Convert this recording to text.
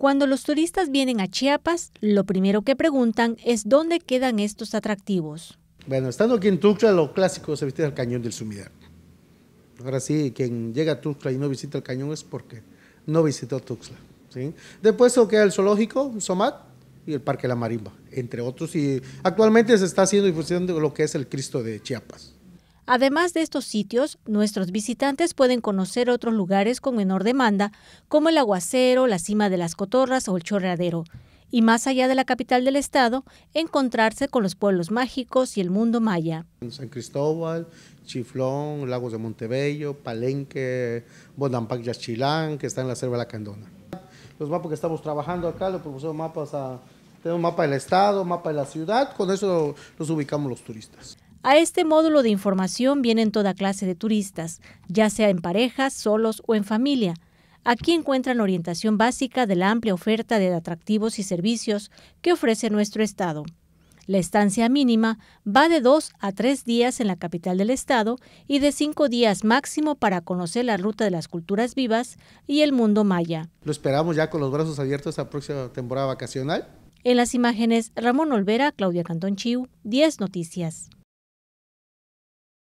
Cuando los turistas vienen a Chiapas, lo primero que preguntan es dónde quedan estos atractivos. Bueno, estando aquí en Tuxtla, lo clásico se visitar el Cañón del Sumidero. Ahora sí, quien llega a Tuxtla y no visita el cañón es porque no visitó Tuxtla. Después se queda el zoológico, Somat, y el Parque La Marimba, entre otros. Y actualmente se está haciendo difusión de lo que es el Cristo de Chiapas. Además de estos sitios, nuestros visitantes pueden conocer otros lugares con menor demanda, como el aguacero, la cima de las cotorras o el chorreadero y más allá de la capital del estado, encontrarse con los pueblos mágicos y el mundo maya. San Cristóbal, Chiflón, Lagos de Montebello, Palenque, y Yachilán, que está en la selva de la Candona. Los mapas que estamos trabajando acá, los mapas mapa del estado, mapa de la ciudad, con eso los ubicamos los turistas. A este módulo de información vienen toda clase de turistas, ya sea en parejas, solos o en familia. Aquí encuentran orientación básica de la amplia oferta de atractivos y servicios que ofrece nuestro estado. La estancia mínima va de dos a tres días en la capital del estado y de cinco días máximo para conocer la ruta de las culturas vivas y el mundo maya. Lo esperamos ya con los brazos abiertos la próxima temporada vacacional. En las imágenes, Ramón Olvera, Claudia Cantón Chiu, 10 Noticias.